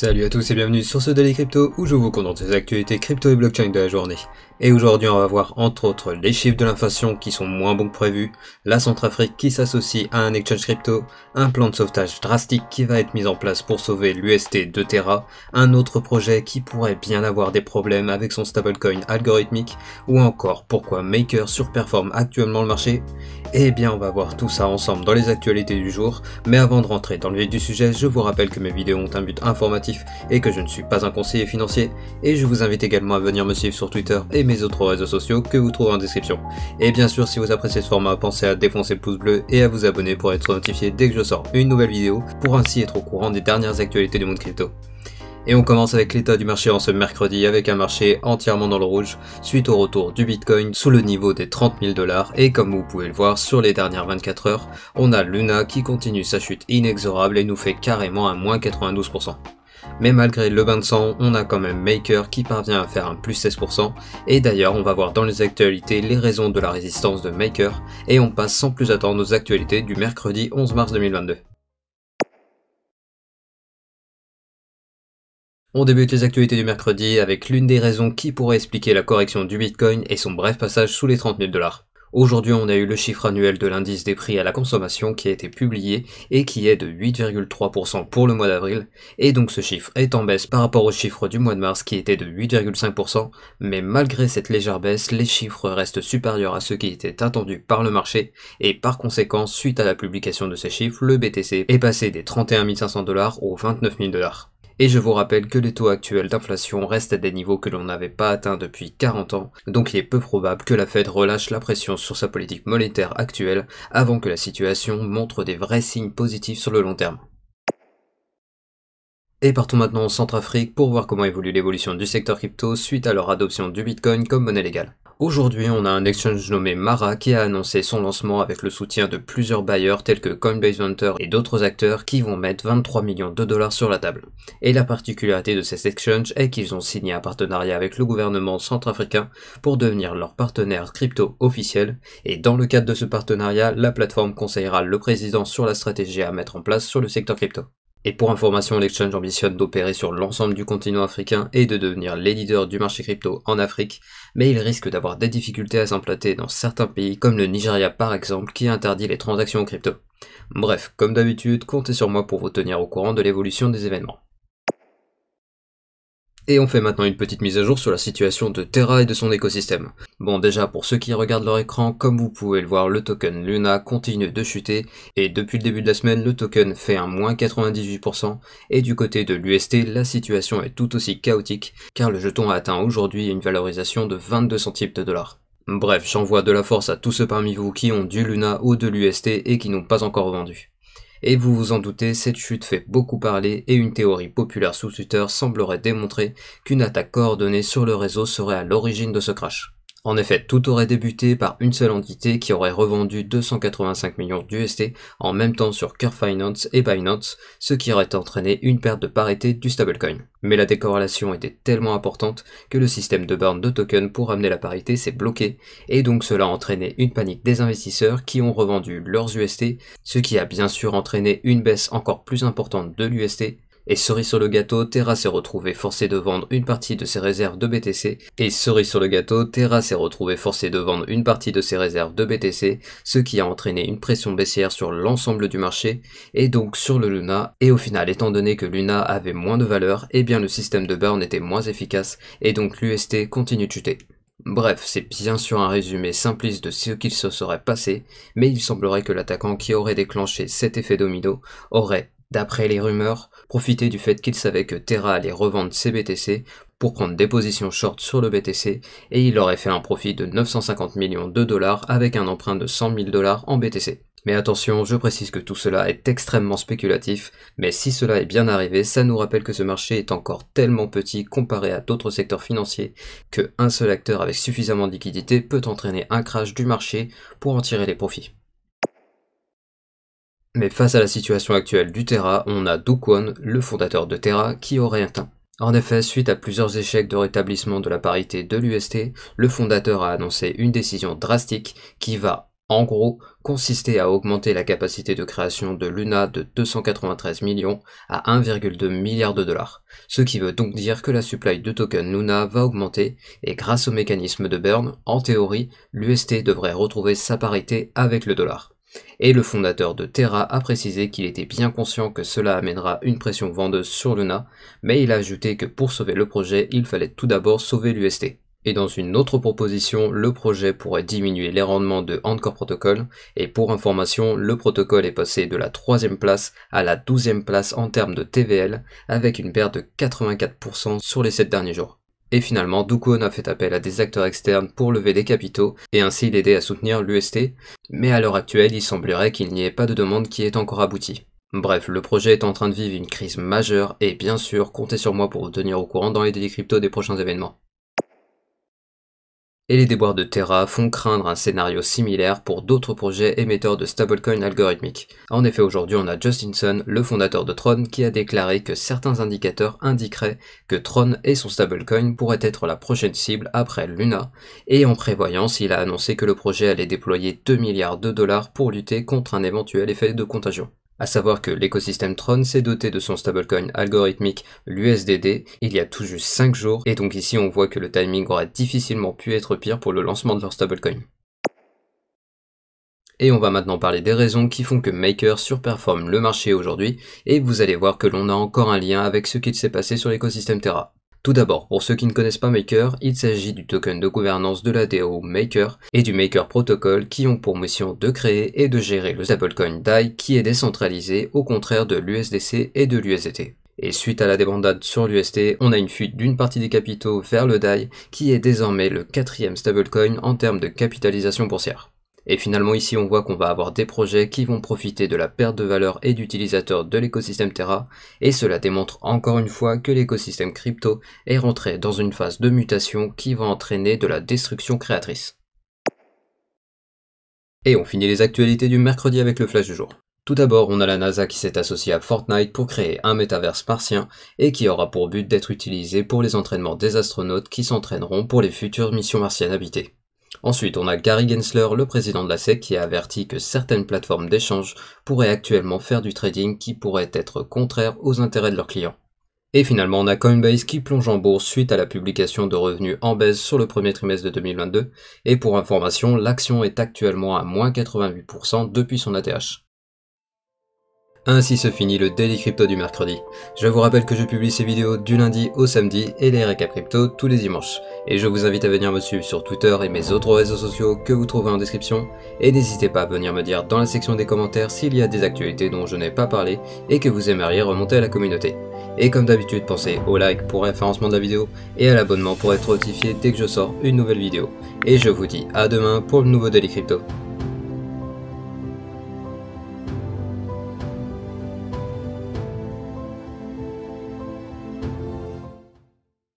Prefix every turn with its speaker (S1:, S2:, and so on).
S1: Salut à tous et bienvenue sur ce Daily Crypto où je vous dans les actualités crypto et blockchain de la journée. Et aujourd'hui on va voir entre autres les chiffres de l'inflation qui sont moins bons que prévu, la Centrafrique qui s'associe à un exchange crypto, un plan de sauvetage drastique qui va être mis en place pour sauver l'UST de Terra, un autre projet qui pourrait bien avoir des problèmes avec son stablecoin algorithmique, ou encore pourquoi Maker surperforme actuellement le marché. Et eh bien on va voir tout ça ensemble dans les actualités du jour, mais avant de rentrer dans le vif du sujet je vous rappelle que mes vidéos ont un but informatif et que je ne suis pas un conseiller financier. Et je vous invite également à venir me suivre sur Twitter et mes autres réseaux sociaux que vous trouverez en description. Et bien sûr, si vous appréciez ce format, pensez à défoncer le pouce bleu et à vous abonner pour être notifié dès que je sors une nouvelle vidéo pour ainsi être au courant des dernières actualités du monde crypto. Et on commence avec l'état du marché en ce mercredi avec un marché entièrement dans le rouge suite au retour du Bitcoin sous le niveau des 30 000 dollars et comme vous pouvez le voir sur les dernières 24 heures, on a Luna qui continue sa chute inexorable et nous fait carrément à moins 92%. Mais malgré le bain de sang, on a quand même Maker qui parvient à faire un plus 16%, et d'ailleurs on va voir dans les actualités les raisons de la résistance de Maker, et on passe sans plus attendre aux actualités du mercredi 11 mars 2022. On débute les actualités du mercredi avec l'une des raisons qui pourrait expliquer la correction du Bitcoin et son bref passage sous les 30 000 dollars. Aujourd'hui, on a eu le chiffre annuel de l'indice des prix à la consommation qui a été publié et qui est de 8,3% pour le mois d'avril, et donc ce chiffre est en baisse par rapport au chiffre du mois de mars qui était de 8,5%, mais malgré cette légère baisse, les chiffres restent supérieurs à ceux qui étaient attendus par le marché, et par conséquent, suite à la publication de ces chiffres, le BTC est passé des 31 500 dollars aux 29 000 dollars. Et je vous rappelle que les taux actuels d'inflation restent à des niveaux que l'on n'avait pas atteints depuis 40 ans, donc il est peu probable que la Fed relâche la pression sur sa politique monétaire actuelle avant que la situation montre des vrais signes positifs sur le long terme. Et partons maintenant en Centrafrique pour voir comment évolue l'évolution du secteur crypto suite à leur adoption du Bitcoin comme monnaie légale. Aujourd'hui, on a un exchange nommé Mara qui a annoncé son lancement avec le soutien de plusieurs bailleurs tels que Coinbase Hunter et d'autres acteurs qui vont mettre 23 millions de dollars sur la table. Et la particularité de cet exchange est qu'ils ont signé un partenariat avec le gouvernement centrafricain pour devenir leur partenaire crypto officiel et dans le cadre de ce partenariat, la plateforme conseillera le président sur la stratégie à mettre en place sur le secteur crypto. Et pour information, l'exchange ambitionne d'opérer sur l'ensemble du continent africain et de devenir l'éditeur du marché crypto en Afrique, mais il risque d'avoir des difficultés à s'implanter dans certains pays comme le Nigeria par exemple qui interdit les transactions crypto. Bref, comme d'habitude, comptez sur moi pour vous tenir au courant de l'évolution des événements et on fait maintenant une petite mise à jour sur la situation de Terra et de son écosystème. Bon déjà pour ceux qui regardent leur écran, comme vous pouvez le voir, le token Luna continue de chuter et depuis le début de la semaine, le token fait un moins 98% et du côté de l'UST, la situation est tout aussi chaotique car le jeton a atteint aujourd'hui une valorisation de 22 centimes de dollars. Bref, j'envoie de la force à tous ceux parmi vous qui ont du Luna ou de l'UST et qui n'ont pas encore vendu. Et vous vous en doutez, cette chute fait beaucoup parler et une théorie populaire sous Twitter semblerait démontrer qu'une attaque coordonnée sur le réseau serait à l'origine de ce crash. En effet, tout aurait débuté par une seule entité qui aurait revendu 285 millions d'UST en même temps sur Curve Finance et Binance, ce qui aurait entraîné une perte de parité du stablecoin. Mais la décorrelation était tellement importante que le système de burn de token pour amener la parité s'est bloqué, et donc cela a entraîné une panique des investisseurs qui ont revendu leurs UST, ce qui a bien sûr entraîné une baisse encore plus importante de l'UST et cerise sur le gâteau, Terra s'est retrouvée forcée de vendre une partie de ses réserves de BTC. Et cerise sur le gâteau, Terra s'est retrouvé forcé de vendre une partie de ses réserves de BTC, ce qui a entraîné une pression baissière sur l'ensemble du marché et donc sur le Luna. Et au final, étant donné que Luna avait moins de valeur, et eh bien le système de burn était moins efficace et donc l'UST continue de chuter. Bref, c'est bien sûr un résumé simpliste de ce qu'il se serait passé, mais il semblerait que l'attaquant qui aurait déclenché cet effet domino aurait d'après les rumeurs, profiter du fait qu'il savait que Terra allait revendre ses BTC pour prendre des positions short sur le BTC et il aurait fait un profit de 950 millions de dollars avec un emprunt de 100 000 dollars en BTC. Mais attention, je précise que tout cela est extrêmement spéculatif, mais si cela est bien arrivé, ça nous rappelle que ce marché est encore tellement petit comparé à d'autres secteurs financiers qu'un seul acteur avec suffisamment de liquidité peut entraîner un crash du marché pour en tirer les profits. Mais face à la situation actuelle du Terra, on a Do le fondateur de Terra, qui aurait atteint. En effet, suite à plusieurs échecs de rétablissement de la parité de l'UST, le fondateur a annoncé une décision drastique qui va, en gros, consister à augmenter la capacité de création de Luna de 293 millions à 1,2 milliard de dollars, ce qui veut donc dire que la supply de tokens Luna va augmenter et grâce au mécanisme de Burn, en théorie, l'UST devrait retrouver sa parité avec le dollar. Et le fondateur de Terra a précisé qu'il était bien conscient que cela amènera une pression vendeuse sur Luna, mais il a ajouté que pour sauver le projet, il fallait tout d'abord sauver l'UST. Et dans une autre proposition, le projet pourrait diminuer les rendements de Anchor Protocol, et pour information, le protocole est passé de la troisième place à la douzième place en termes de TVL, avec une perte de 84% sur les 7 derniers jours. Et finalement, Dukun a fait appel à des acteurs externes pour lever des capitaux et ainsi l'aider à soutenir l'UST, mais à l'heure actuelle, il semblerait qu'il n'y ait pas de demande qui ait encore abouti. Bref, le projet est en train de vivre une crise majeure et bien sûr, comptez sur moi pour vous tenir au courant dans les délits crypto des prochains événements et les déboires de Terra font craindre un scénario similaire pour d'autres projets émetteurs de stablecoins algorithmiques. En effet, aujourd'hui, on a Justinson, le fondateur de Tron, qui a déclaré que certains indicateurs indiqueraient que Tron et son stablecoin pourraient être la prochaine cible après Luna, et en prévoyance, il a annoncé que le projet allait déployer 2 milliards de dollars pour lutter contre un éventuel effet de contagion. À savoir que l'écosystème Tron s'est doté de son stablecoin algorithmique, l'USDD, il y a tout juste 5 jours, et donc ici on voit que le timing aura difficilement pu être pire pour le lancement de leur stablecoin. Et on va maintenant parler des raisons qui font que Maker surperforme le marché aujourd'hui, et vous allez voir que l'on a encore un lien avec ce qu'il s'est passé sur l'écosystème Terra. Tout d'abord, pour ceux qui ne connaissent pas Maker, il s'agit du token de gouvernance de la DAO Maker et du Maker Protocol qui ont pour mission de créer et de gérer le stablecoin DAI qui est décentralisé au contraire de l'USDC et de l'USDT. Et suite à la débandade sur l'UST, on a une fuite d'une partie des capitaux vers le DAI, qui est désormais le quatrième stablecoin en termes de capitalisation boursière. Et finalement ici on voit qu'on va avoir des projets qui vont profiter de la perte de valeur et d'utilisateurs de l'écosystème Terra, et cela démontre encore une fois que l'écosystème crypto est rentré dans une phase de mutation qui va entraîner de la destruction créatrice. Et on finit les actualités du mercredi avec le flash du jour. Tout d'abord, on a la NASA qui s'est associée à Fortnite pour créer un métaverse martien et qui aura pour but d'être utilisé pour les entraînements des astronautes qui s'entraîneront pour les futures missions martiennes habitées. Ensuite, on a Gary Gensler, le président de la SEC, qui a averti que certaines plateformes d'échange pourraient actuellement faire du trading qui pourrait être contraire aux intérêts de leurs clients. Et finalement, on a Coinbase qui plonge en bourse suite à la publication de revenus en baisse sur le premier trimestre de 2022. Et pour information, l'action est actuellement à moins 88% depuis son ATH. Ainsi se finit le Daily Crypto du mercredi. Je vous rappelle que je publie ces vidéos du lundi au samedi et les récaps crypto tous les dimanches. Et je vous invite à venir me suivre sur Twitter et mes autres réseaux sociaux que vous trouverez en description. Et n'hésitez pas à venir me dire dans la section des commentaires s'il y a des actualités dont je n'ai pas parlé et que vous aimeriez remonter à la communauté. Et comme d'habitude, pensez au like pour référencement de la vidéo et à l'abonnement pour être notifié dès que je sors une nouvelle vidéo. Et je vous dis à demain pour le nouveau Daily Crypto.